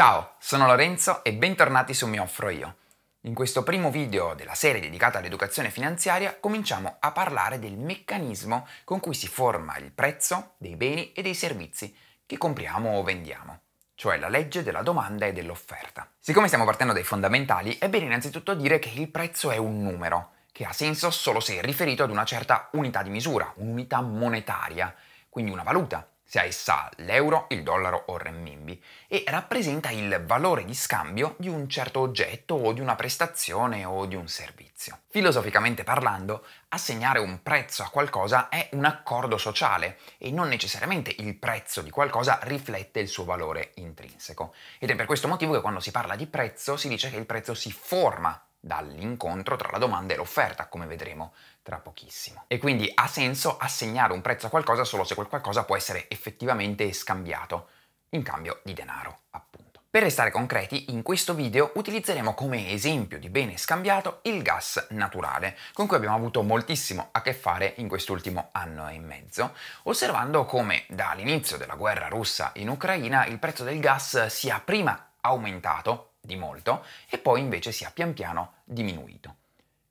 Ciao, sono Lorenzo e bentornati su Mi Offro Io. In questo primo video della serie dedicata all'educazione finanziaria cominciamo a parlare del meccanismo con cui si forma il prezzo dei beni e dei servizi che compriamo o vendiamo cioè la legge della domanda e dell'offerta. Siccome stiamo partendo dai fondamentali, è bene innanzitutto dire che il prezzo è un numero, che ha senso solo se è riferito ad una certa unità di misura, un'unità monetaria, quindi una valuta, se hai SA l'euro, il dollaro o il renminbi, e rappresenta il valore di scambio di un certo oggetto o di una prestazione o di un servizio. Filosoficamente parlando, assegnare un prezzo a qualcosa è un accordo sociale e non necessariamente il prezzo di qualcosa riflette il suo valore intrinseco. Ed è per questo motivo che quando si parla di prezzo si dice che il prezzo si forma dall'incontro tra la domanda e l'offerta, come vedremo tra pochissimo. E quindi ha senso assegnare un prezzo a qualcosa solo se quel qualcosa può essere effettivamente scambiato in cambio di denaro, appunto. Per restare concreti, in questo video utilizzeremo come esempio di bene scambiato il gas naturale, con cui abbiamo avuto moltissimo a che fare in quest'ultimo anno e mezzo, osservando come dall'inizio della guerra russa in Ucraina il prezzo del gas sia prima aumentato di molto e poi invece sia pian piano diminuito.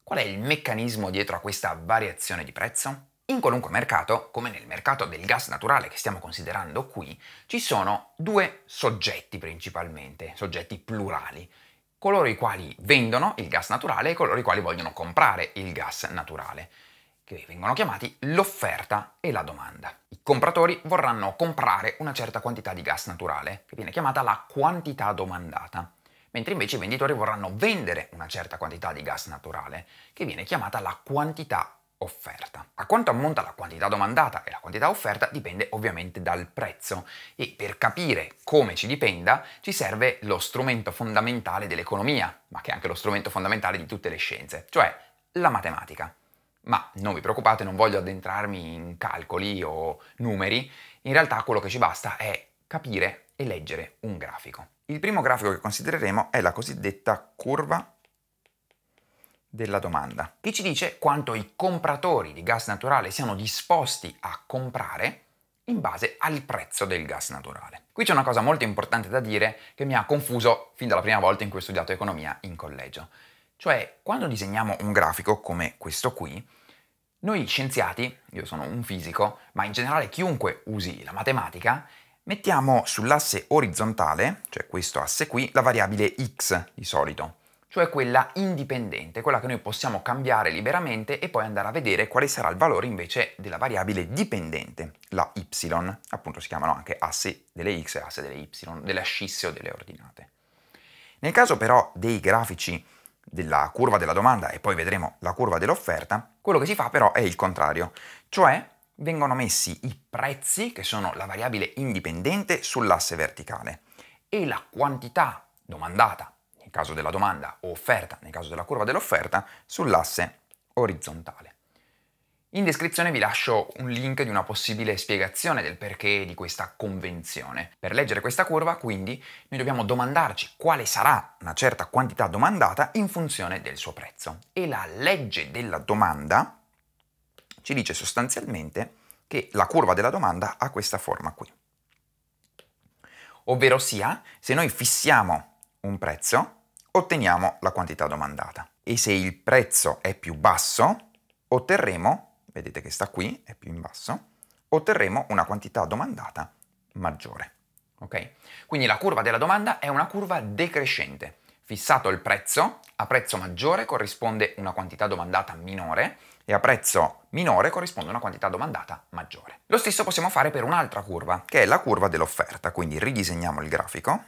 Qual è il meccanismo dietro a questa variazione di prezzo? In qualunque mercato, come nel mercato del gas naturale che stiamo considerando qui, ci sono due soggetti principalmente, soggetti plurali, coloro i quali vendono il gas naturale e coloro i quali vogliono comprare il gas naturale, che vengono chiamati l'offerta e la domanda. I compratori vorranno comprare una certa quantità di gas naturale, che viene chiamata la quantità domandata mentre invece i venditori vorranno vendere una certa quantità di gas naturale, che viene chiamata la quantità offerta. A quanto ammonta la quantità domandata e la quantità offerta dipende ovviamente dal prezzo e per capire come ci dipenda ci serve lo strumento fondamentale dell'economia, ma che è anche lo strumento fondamentale di tutte le scienze, cioè la matematica. Ma non vi preoccupate, non voglio addentrarmi in calcoli o numeri, in realtà quello che ci basta è capire e leggere un grafico. Il primo grafico che considereremo è la cosiddetta curva della domanda, che ci dice quanto i compratori di gas naturale siano disposti a comprare in base al prezzo del gas naturale. Qui c'è una cosa molto importante da dire che mi ha confuso fin dalla prima volta in cui ho studiato economia in collegio. Cioè, quando disegniamo un grafico come questo qui, noi scienziati, io sono un fisico, ma in generale chiunque usi la matematica, Mettiamo sull'asse orizzontale, cioè questo asse qui, la variabile x di solito, cioè quella indipendente, quella che noi possiamo cambiare liberamente e poi andare a vedere quale sarà il valore invece della variabile dipendente, la y, appunto si chiamano anche asse delle x e asse delle y, delle ascisse o delle ordinate. Nel caso però dei grafici della curva della domanda e poi vedremo la curva dell'offerta, quello che si fa però è il contrario, cioè vengono messi i prezzi, che sono la variabile indipendente, sull'asse verticale e la quantità domandata, nel caso della domanda, o offerta, nel caso della curva dell'offerta, sull'asse orizzontale. In descrizione vi lascio un link di una possibile spiegazione del perché di questa convenzione. Per leggere questa curva, quindi, noi dobbiamo domandarci quale sarà una certa quantità domandata in funzione del suo prezzo. E la legge della domanda ci dice sostanzialmente che la curva della domanda ha questa forma qui. Ovvero sia, se noi fissiamo un prezzo, otteniamo la quantità domandata. E se il prezzo è più basso, otterremo, vedete che sta qui, è più in basso, otterremo una quantità domandata maggiore. Okay? Quindi la curva della domanda è una curva decrescente. Fissato il prezzo, a prezzo maggiore corrisponde una quantità domandata minore e a prezzo minore corrisponde una quantità domandata maggiore. Lo stesso possiamo fare per un'altra curva, che è la curva dell'offerta, quindi ridisegniamo il grafico.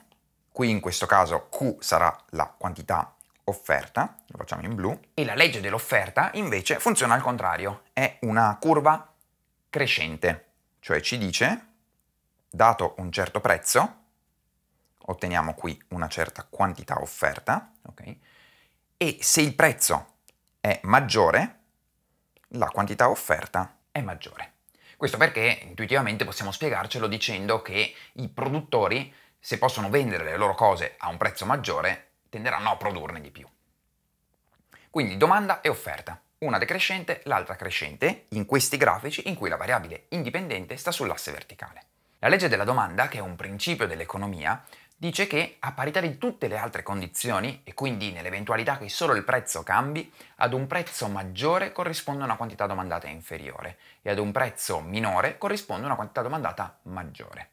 Qui in questo caso Q sarà la quantità offerta, lo facciamo in blu, e la legge dell'offerta invece funziona al contrario, è una curva crescente, cioè ci dice, dato un certo prezzo, otteniamo qui una certa quantità offerta, okay? e se il prezzo è maggiore, la quantità offerta è maggiore. Questo perché intuitivamente possiamo spiegarcelo dicendo che i produttori, se possono vendere le loro cose a un prezzo maggiore, tenderanno a produrne di più. Quindi domanda e offerta, una decrescente, l'altra crescente, in questi grafici in cui la variabile indipendente sta sull'asse verticale. La legge della domanda, che è un principio dell'economia, dice che a parità di tutte le altre condizioni, e quindi nell'eventualità che solo il prezzo cambi, ad un prezzo maggiore corrisponde una quantità domandata inferiore e ad un prezzo minore corrisponde una quantità domandata maggiore.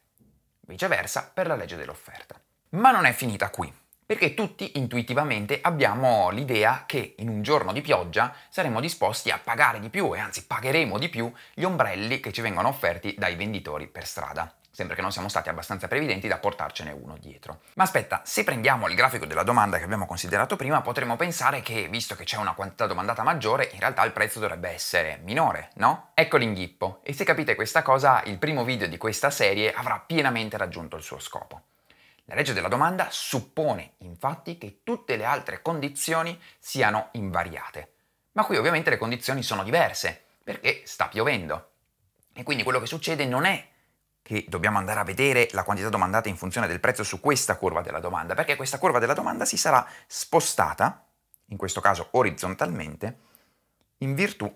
Viceversa per la legge dell'offerta. Ma non è finita qui, perché tutti intuitivamente abbiamo l'idea che in un giorno di pioggia saremo disposti a pagare di più e anzi pagheremo di più gli ombrelli che ci vengono offerti dai venditori per strada. Sembra che non siamo stati abbastanza previdenti da portarcene uno dietro. Ma aspetta, se prendiamo il grafico della domanda che abbiamo considerato prima, potremmo pensare che, visto che c'è una quantità domandata maggiore, in realtà il prezzo dovrebbe essere minore, no? Ecco l'inghippo. E se capite questa cosa, il primo video di questa serie avrà pienamente raggiunto il suo scopo. La legge della domanda suppone infatti che tutte le altre condizioni siano invariate. Ma qui ovviamente le condizioni sono diverse, perché sta piovendo. E quindi quello che succede non è che dobbiamo andare a vedere la quantità domandata in funzione del prezzo su questa curva della domanda, perché questa curva della domanda si sarà spostata, in questo caso orizzontalmente, in virtù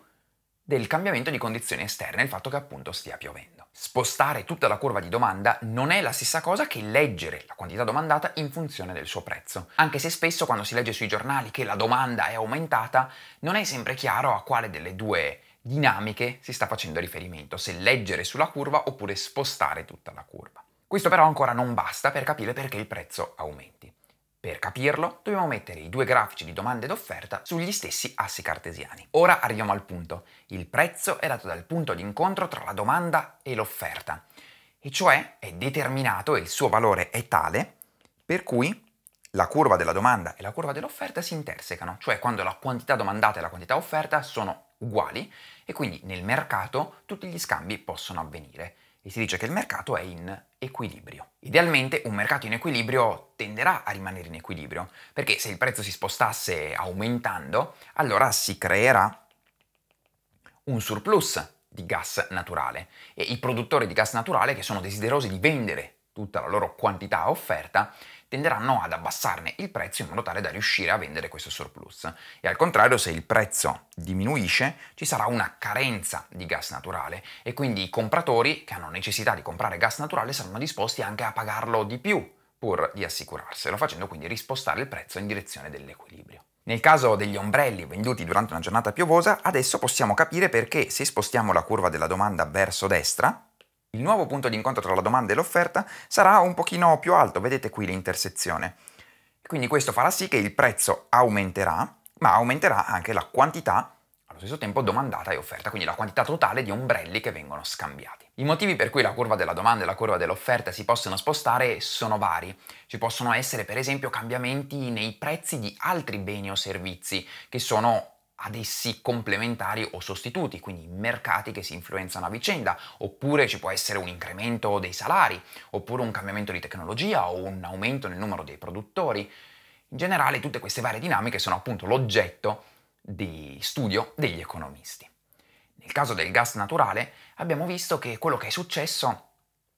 del cambiamento di condizioni esterne, il fatto che appunto stia piovendo. Spostare tutta la curva di domanda non è la stessa cosa che leggere la quantità domandata in funzione del suo prezzo, anche se spesso quando si legge sui giornali che la domanda è aumentata, non è sempre chiaro a quale delle due dinamiche si sta facendo riferimento, se leggere sulla curva oppure spostare tutta la curva. Questo però ancora non basta per capire perché il prezzo aumenti. Per capirlo dobbiamo mettere i due grafici di domanda ed offerta sugli stessi assi cartesiani. Ora arriviamo al punto. Il prezzo è dato dal punto di incontro tra la domanda e l'offerta, e cioè è determinato e il suo valore è tale per cui la curva della domanda e la curva dell'offerta si intersecano, cioè quando la quantità domandata e la quantità offerta sono uguali e quindi nel mercato tutti gli scambi possono avvenire e si dice che il mercato è in equilibrio. Idealmente un mercato in equilibrio tenderà a rimanere in equilibrio perché se il prezzo si spostasse aumentando allora si creerà un surplus di gas naturale e i produttori di gas naturale che sono desiderosi di vendere tutta la loro quantità offerta tenderanno ad abbassarne il prezzo in modo tale da riuscire a vendere questo surplus. E al contrario, se il prezzo diminuisce, ci sarà una carenza di gas naturale e quindi i compratori che hanno necessità di comprare gas naturale saranno disposti anche a pagarlo di più pur di assicurarselo, facendo quindi rispostare il prezzo in direzione dell'equilibrio. Nel caso degli ombrelli venduti durante una giornata piovosa, adesso possiamo capire perché se spostiamo la curva della domanda verso destra, il nuovo punto di incontro tra la domanda e l'offerta sarà un pochino più alto, vedete qui l'intersezione. Quindi questo farà sì che il prezzo aumenterà, ma aumenterà anche la quantità allo stesso tempo domandata e offerta, quindi la quantità totale di ombrelli che vengono scambiati. I motivi per cui la curva della domanda e la curva dell'offerta si possono spostare sono vari. Ci possono essere per esempio cambiamenti nei prezzi di altri beni o servizi che sono ad essi complementari o sostituti, quindi mercati che si influenzano a vicenda, oppure ci può essere un incremento dei salari, oppure un cambiamento di tecnologia o un aumento nel numero dei produttori. In generale tutte queste varie dinamiche sono appunto l'oggetto di studio degli economisti. Nel caso del gas naturale abbiamo visto che quello che è successo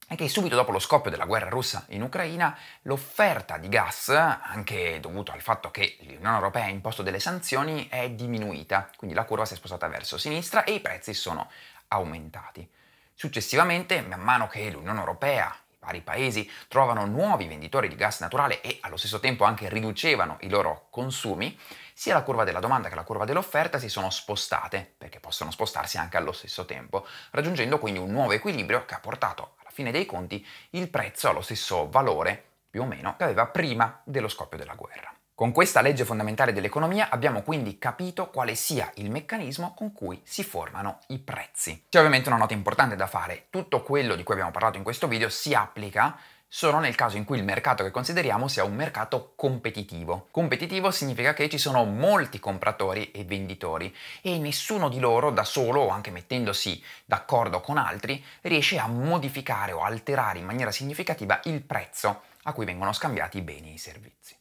è che subito dopo lo scoppio della guerra russa in Ucraina l'offerta di gas, anche dovuto al fatto che l'Unione Europea ha imposto delle sanzioni, è diminuita, quindi la curva si è spostata verso sinistra e i prezzi sono aumentati. Successivamente, man mano che l'Unione Europea i vari paesi trovano nuovi venditori di gas naturale e allo stesso tempo anche riducevano i loro consumi, sia la curva della domanda che la curva dell'offerta si sono spostate, perché possono spostarsi anche allo stesso tempo, raggiungendo quindi un nuovo equilibrio che ha portato fine dei conti il prezzo ha lo stesso valore, più o meno, che aveva prima dello scoppio della guerra. Con questa legge fondamentale dell'economia abbiamo quindi capito quale sia il meccanismo con cui si formano i prezzi. C'è ovviamente una nota importante da fare, tutto quello di cui abbiamo parlato in questo video si applica sono nel caso in cui il mercato che consideriamo sia un mercato competitivo. Competitivo significa che ci sono molti compratori e venditori e nessuno di loro da solo o anche mettendosi d'accordo con altri riesce a modificare o alterare in maniera significativa il prezzo a cui vengono scambiati i beni e i servizi.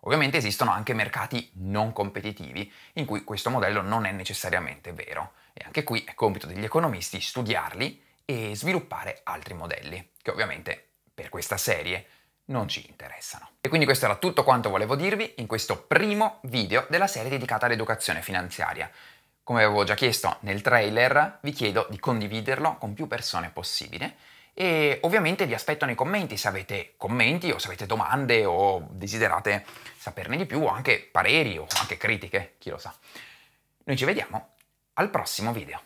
Ovviamente esistono anche mercati non competitivi in cui questo modello non è necessariamente vero e anche qui è compito degli economisti studiarli e sviluppare altri modelli che ovviamente per questa serie non ci interessano. E quindi questo era tutto quanto volevo dirvi in questo primo video della serie dedicata all'educazione finanziaria. Come avevo già chiesto nel trailer, vi chiedo di condividerlo con più persone possibile e ovviamente vi aspetto nei commenti se avete commenti o se avete domande o desiderate saperne di più o anche pareri o anche critiche, chi lo sa. Noi ci vediamo al prossimo video.